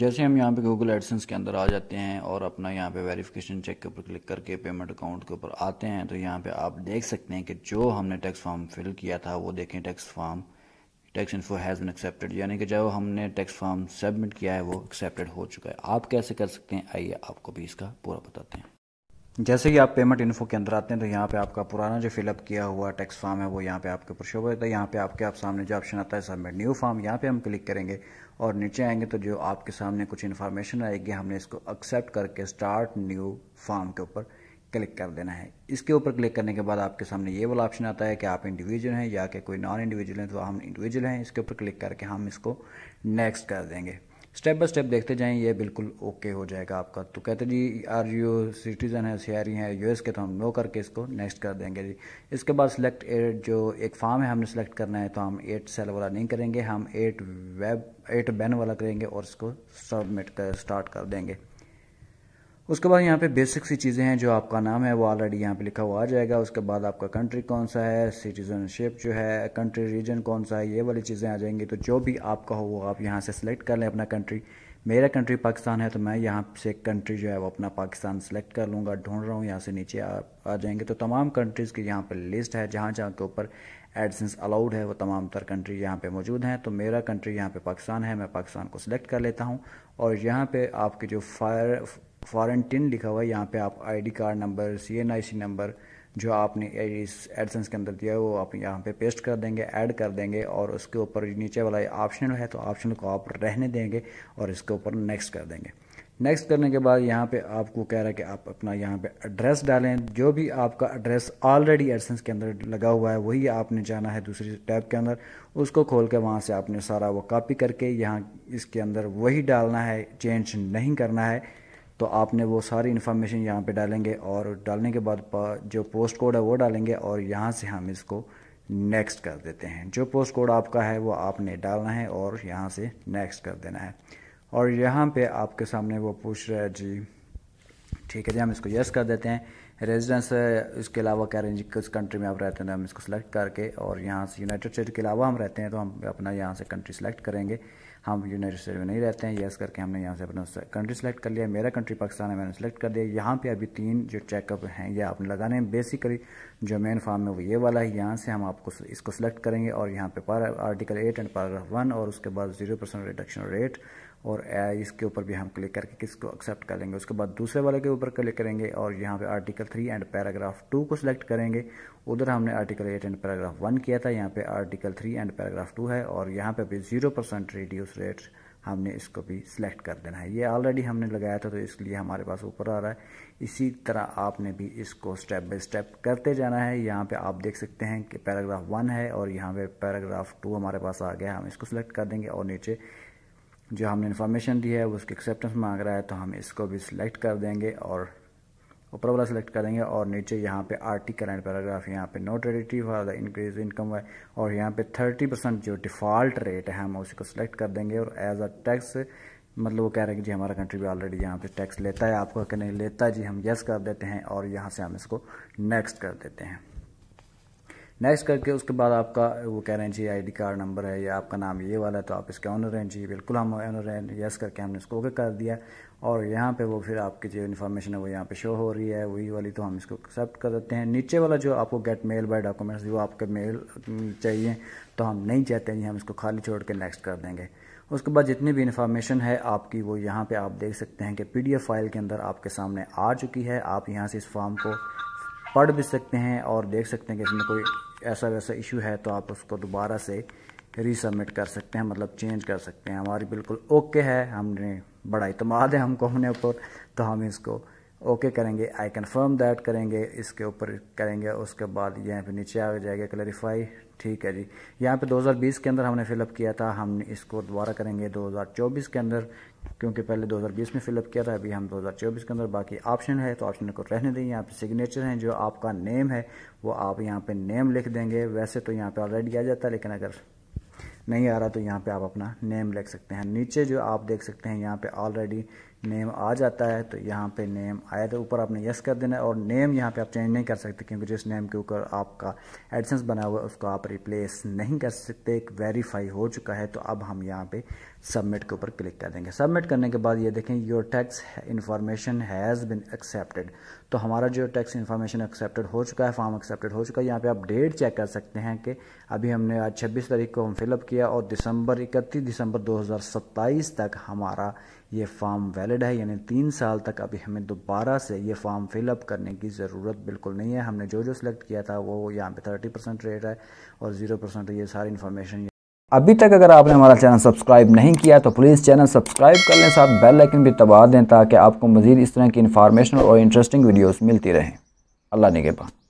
जैसे हम यहाँ पे गूगल एडसेंस के अंदर आ जाते हैं और अपना यहाँ पे वेरिफिकेशन चेक के ऊपर क्लिक करके पेमेंट अकाउंट के ऊपर आते हैं तो यहाँ पे आप देख सकते हैं कि जो हमने टैक्स फॉर्म फिल किया था वो देखें tax form tax info has been accepted यानी कि जो हमने टैक्स फॉर्म सबमिट किया है वो एक्सेप्टेड हो चुका है आप कैसे कर सकते हैं आइए आपको भी इसका पूरा बताते हैं जैसे कि आप पेमेंट इन्फो के अंदर आते हैं तो यहाँ पे आपका पुराना जो फिलअप किया हुआ टैक्स फॉर्म है वो यहाँ पे आपके ऊपर शो होता है यहाँ पे आपके आप सामने जो ऑप्शन आता है सबमिट न्यू फॉर्म यहाँ पे हम क्लिक करेंगे और नीचे आएंगे तो जो आपके सामने कुछ इन्फॉर्मेशन आएगी हमने इसको एक्सेप्ट करके स्टार्ट न्यू फॉर्म के ऊपर क्लिक कर देना है इसके ऊपर क्लिक करने के बाद आपके सामने ये वाला ऑप्शन आता है कि आप इंडिविजुअल हैं या कि कोई नॉन इंडिविजुअल हैं तो हम इंडिविजुअल हैं इसके ऊपर क्लिक करके हम इसको नेक्स्ट कर देंगे स्टेप बाय स्टेप देखते जाएं ये बिल्कुल ओके हो जाएगा आपका तो कहते जी आर यू सिटीज़न है सीआरई है यूएस के तो हम नो करके इसको नेक्स्ट कर देंगे जी इसके बाद सिलेक्ट एट जो एक फार्म है हमने सेलेक्ट करना है तो हम एट सेल वाला नहीं करेंगे हम एट वेब एट बैन वाला करेंगे और इसको सबमिट कर स्टार्ट कर देंगे उसके बाद यहाँ पे बेसिक सी चीज़ें हैं जो आपका नाम है वो ऑलरेडी यहाँ पे लिखा हुआ आ जाएगा उसके बाद आपका कंट्री कौन सा है सिटीजनशिप जो है कंट्री रीजन कौन सा है ये वाली चीज़ें आ जाएंगी तो जो भी आपका हो वो आप यहाँ से सिलेक्ट कर लें अपना कंट्री मेरा कंट्री पाकिस्तान है तो मैं यहाँ से कंट्री जो है वो अपना पाकिस्तान सेलेक्ट कर लूँगा ढूंढ रहा हूँ यहाँ से नीचे आ, आ जाएंगे तो तमाम कंट्रीज़ की यहाँ पर लिस्ट है जहाँ जहाँ के ऊपर एडसेंस अलाउड है वो तमाम तर कंट्री यहाँ पे मौजूद हैं तो मेरा कंट्री यहाँ पे पाकिस्तान है मैं पाकिस्तान को सिलेक्ट कर लेता हूँ और यहाँ पे आपके जो फायर फॉरन टिन लिखा हुआ है यहाँ पे आप ID card number C N I C number जो आपने इस एडसेंस के अंदर दिया है वो आप यहाँ पे पेस्ट कर देंगे ऐड कर देंगे और उसके ऊपर नीचे वाला ऑप्शन है तो ऑप्शन को आप रहने देंगे और इसके ऊपर नेक्स्ट कर देंगे नेक्स्ट करने के बाद यहाँ पे आपको कह रहा है कि आप अपना यहाँ पे एड्रेस डालें जो भी आपका एड्रेस ऑलरेडी एडसेंस के अंदर लगा हुआ है वही आपने जाना है दूसरी टैब के अंदर उसको खोल के वहाँ से आपने सारा वो कॉपी करके यहाँ इसके अंदर वही डालना है चेंज नहीं करना है तो आपने वो सारी इन्फॉर्मेशन यहाँ पे डालेंगे और डालने के बाद जो पोस्ट कोड है वो डालेंगे और यहाँ से हम इसको नेक्स्ट कर देते हैं जो पोस्ट कोड आपका है वो आपने डालना है और यहाँ से नेक्स्ट कर देना है और यहाँ पे आपके सामने वो पूछ रहा है जी ठीक है जी हम इसको यस कर देते हैं रेजिडेंस इसके अलावा कह रहे हैं जी किस कंट्री में आप रहते हैं तो हम इसको सिलेक्ट करके और यहाँ से यूनाइटेड स्टेट के अलावा हम रहते हैं तो हम अपना यहाँ से कंट्री सेलेक्ट करेंगे हम यूनाइटेड स्टेट में नहीं रहते हैं यस करके हमने यहाँ से अपना कंट्री सेलेक्ट कर लिया मेरा कंट्री पाकिस्तान है मैंने सेलेक्ट कर दिया यहाँ पर अभी तीन जो चेकअप हैं ये आपने लगाने हैं बेसिकली जो मेन फार्म है वो ये वाला है यहाँ से हम आपको इसको सिलेक्ट करेंगे और यहाँ पर article eight and paragraph one और उसके बाद जीरो परसेंट रिडक्शन रेट और इसके ऊपर भी हम क्लिक करके किसको एक्सेप्ट कर लेंगे उसके बाद दूसरे वाले के ऊपर क्लिक करेंगे और यहाँ पे article three and paragraph two को सिलेक्ट करेंगे उधर हमने article eight and paragraph one किया था यहाँ पे article three and paragraph two है और यहाँ पे भी जीरो परसेंट रिड्यूस रेट हमने इसको भी सिलेक्ट कर देना है ये ऑलरेडी हमने लगाया था तो इसलिए हमारे पास ऊपर आ रहा है इसी तरह आपने भी इसको स्टेप बाय स्टेप करते जाना है यहाँ पे आप देख सकते हैं कि पैराग्राफ वन है और यहाँ पे पैराग्राफ टू हमारे पास आ गया हम इसको सिलेक्ट कर देंगे और नीचे जो हमने इन्फॉर्मेशन दी है वो उसके एक्सेप्टेंस मांग रहा है तो हम इसको भी सिलेक्ट कर देंगे और ऊपर वाला सिलेक्ट करेंगे और नीचे यहाँ पे आर्टिकल करेंट पैराग्राफ यहाँ पे note additive for the increase income है और यहाँ पे 30 परसेंट जो डिफ़ॉल्ट रेट है हम उसको सिलेक्ट कर देंगे और एज अ टैक्स मतलब वो कह रहे हैं कि जी हमारा कंट्री भी ऑलरेडी यहाँ पे टैक्स लेता है आपको कि नहीं लेता जी हम यस कर देते हैं और यहाँ से हम इसको नेक्स्ट कर देते हैं नेक्स्ट करके उसके बाद आपका वो कह रहे हैं जी आईडी कार्ड नंबर है या आपका नाम ये वाला है तो आप इसके ऑनर हैं जी बिल्कुल हम ऑनर हैं यस करके हमने इसको ओके कर दिया और यहाँ पे वो फिर आपकी जो इन्फॉर्मेशन है वो यहाँ पे शो हो रही है वही वाली तो हम इसको एक्सेप्ट कर देते हैं नीचे वाला जो आपको गेट मेल बाय डॉक्यूमेंट्स वो आपके मेल चाहिए तो हम नहीं चाहते हैं हम इसको खाली छोड़ के नेक्स्ट कर देंगे उसके बाद जितनी भी इन्फॉर्मेशन है आपकी वो यहाँ पर आप देख सकते हैं कि पी फाइल के अंदर आपके सामने आ चुकी है आप यहाँ से इस फॉर्म को पढ़ भी सकते हैं और देख सकते हैं कि इसमें कोई ऐसा वैसा इशू है तो आप उसको दोबारा से रीसबमिट कर सकते हैं मतलब चेंज कर सकते हैं हमारी बिल्कुल ओके है हमने बड़ा इतमाद है हमको हमने ऊपर तो हम इसको ओके करेंगे आई कन्फर्म दैट करेंगे इसके ऊपर करेंगे उसके बाद यहाँ पे नीचे आ जाएगा क्लैरिफाई ठीक है जी यहाँ पे 2020 के अंदर हमने फिलअप किया था हम इसको दोबारा करेंगे 2024 के अंदर क्योंकि पहले 2020 में फिलअप किया था अभी हम 2024 के अंदर बाकी ऑप्शन है तो ऑप्शन को रहने दें यहाँ पे सिग्नेचर हैं जो आपका नेम है वो आप यहाँ पे नेम लिख देंगे वैसे तो यहाँ पे ऑलरेडी आ जाता है लेकिन अगर नहीं आ रहा तो यहाँ पे आप अपना नेम लिख सकते हैं नीचे जो आप देख सकते हैं यहाँ पे ऑलरेडी नेम आ जाता है तो यहाँ पे नेम आया तो ऊपर आपने यस कर देना है और नेम यहाँ पे आप चेंज नहीं कर सकते क्योंकि जिस नेम के ऊपर आपका एडसेंस बना हुआ है उसको आप रिप्लेस नहीं कर सकते एक वेरीफाई हो चुका है तो अब हम यहाँ पे सबमिट के ऊपर क्लिक कर देंगे सबमिट करने के बाद ये देखें your tax information has been accepted तो हमारा जो टैक्स इन्फॉर्मेशन एक्सेप्टेड हो चुका है फॉर्म एक्सेप्टेड हो चुका है यहाँ पे आप डेट चेक कर सकते हैं कि अभी हमने आज छब्बीस तारीख को हम फिलअप किया और दिसंबर इकतीस दिसंबर 2027 तक हमारा ये फॉर्म वैलिड है यानी तीन साल तक अभी हमें दोबारा से ये फॉर्म फिलअप करने की ज़रूरत बिल्कुल नहीं है हमने जो जो सिलेक्ट किया था वो यहाँ पे थर्टी परसेंट रेट है और ज़ीरो परसेंट ये सारी इन्फॉर्मेशन अभी तक अगर आपने हमारा चैनल सब्सक्राइब नहीं किया तो प्लीज़ चैनल सब्सक्राइब कर लें साथ बेल आइकन भी दबा दें ताकि आपको मज़ीद इस तरह की इन्फॉर्मेशन और इंटरेस्टिंग वीडियोज़ मिलती रहें अल्लाह ने के पास